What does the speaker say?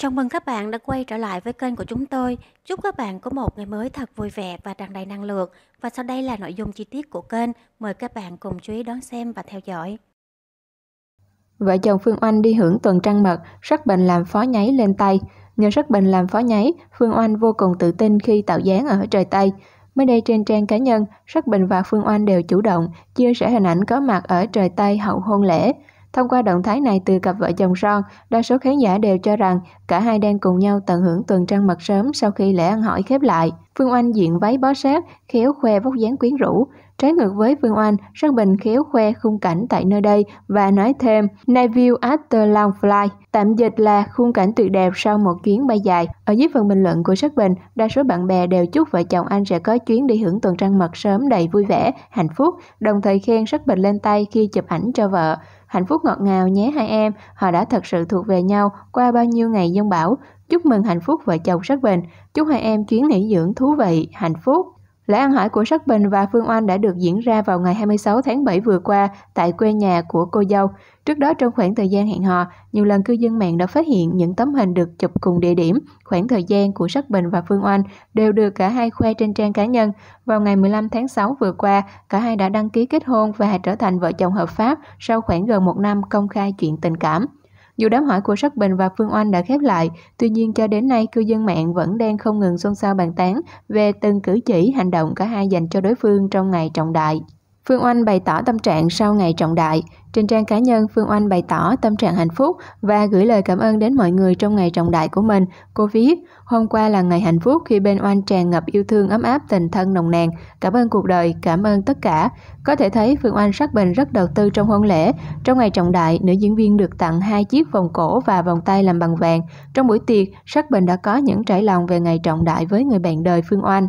Chào mừng các bạn đã quay trở lại với kênh của chúng tôi. Chúc các bạn có một ngày mới thật vui vẻ và tràn đầy năng lượng. Và sau đây là nội dung chi tiết của kênh. Mời các bạn cùng chú ý đón xem và theo dõi. Vợ chồng Phương Oanh đi hưởng tuần trăng mật, Sắc Bình làm phó nháy lên tay. Nhờ Sắc Bình làm phó nháy, Phương Oanh vô cùng tự tin khi tạo dáng ở trời Tây. Mới đây trên trang cá nhân, Sắc Bình và Phương Oanh đều chủ động chia sẻ hình ảnh có mặt ở trời Tây hậu hôn lễ. Thông qua động thái này từ cặp vợ chồng Son, đa số khán giả đều cho rằng cả hai đang cùng nhau tận hưởng tuần trăng mật sớm sau khi lễ ăn hỏi khép lại. Phương Oanh diện váy bó sát, khéo khoe vóc dáng quyến rũ. Trái ngược với Phương Oanh, Sơn Bình khéo khoe khung cảnh tại nơi đây và nói thêm Night View After Long flight tạm dịch là khung cảnh tuyệt đẹp sau một chuyến bay dài. Ở dưới phần bình luận của Sơn Bình, đa số bạn bè đều chúc vợ chồng anh sẽ có chuyến đi hưởng tuần trăng mật sớm đầy vui vẻ, hạnh phúc, đồng thời khen Sơn Bình lên tay khi chụp ảnh cho vợ. Hạnh phúc ngọt ngào nhé hai em, họ đã thật sự thuộc về nhau qua bao nhiêu ngày dân bão. Chúc mừng hạnh phúc vợ chồng sắc bền, chúc hai em chuyến nghỉ dưỡng thú vị, hạnh phúc. Lễ ăn hỏi của Sắc Bình và Phương Oanh đã được diễn ra vào ngày 26 tháng 7 vừa qua tại quê nhà của cô dâu. Trước đó trong khoảng thời gian hẹn hò, nhiều lần cư dân mạng đã phát hiện những tấm hình được chụp cùng địa điểm, khoảng thời gian của Sắc Bình và Phương Oanh đều được cả hai khoe trên trang cá nhân. Vào ngày 15 tháng 6 vừa qua, cả hai đã đăng ký kết hôn và trở thành vợ chồng hợp pháp sau khoảng gần một năm công khai chuyện tình cảm. Dù đám hỏi của Sắc Bình và Phương Oanh đã khép lại, tuy nhiên cho đến nay cư dân mạng vẫn đang không ngừng xôn xao bàn tán về từng cử chỉ hành động cả hai dành cho đối phương trong ngày trọng đại. Phương Oanh bày tỏ tâm trạng sau ngày trọng đại, trên trang cá nhân, Phương Oanh bày tỏ tâm trạng hạnh phúc và gửi lời cảm ơn đến mọi người trong ngày trọng đại của mình. Cô viết, hôm qua là ngày hạnh phúc khi bên Oanh tràn ngập yêu thương ấm áp tình thân nồng nàn. Cảm ơn cuộc đời, cảm ơn tất cả. Có thể thấy Phương Oanh sắc bình rất đầu tư trong hôn lễ. Trong ngày trọng đại, nữ diễn viên được tặng hai chiếc vòng cổ và vòng tay làm bằng vàng. Trong buổi tiệc, sắc bình đã có những trải lòng về ngày trọng đại với người bạn đời Phương Oanh.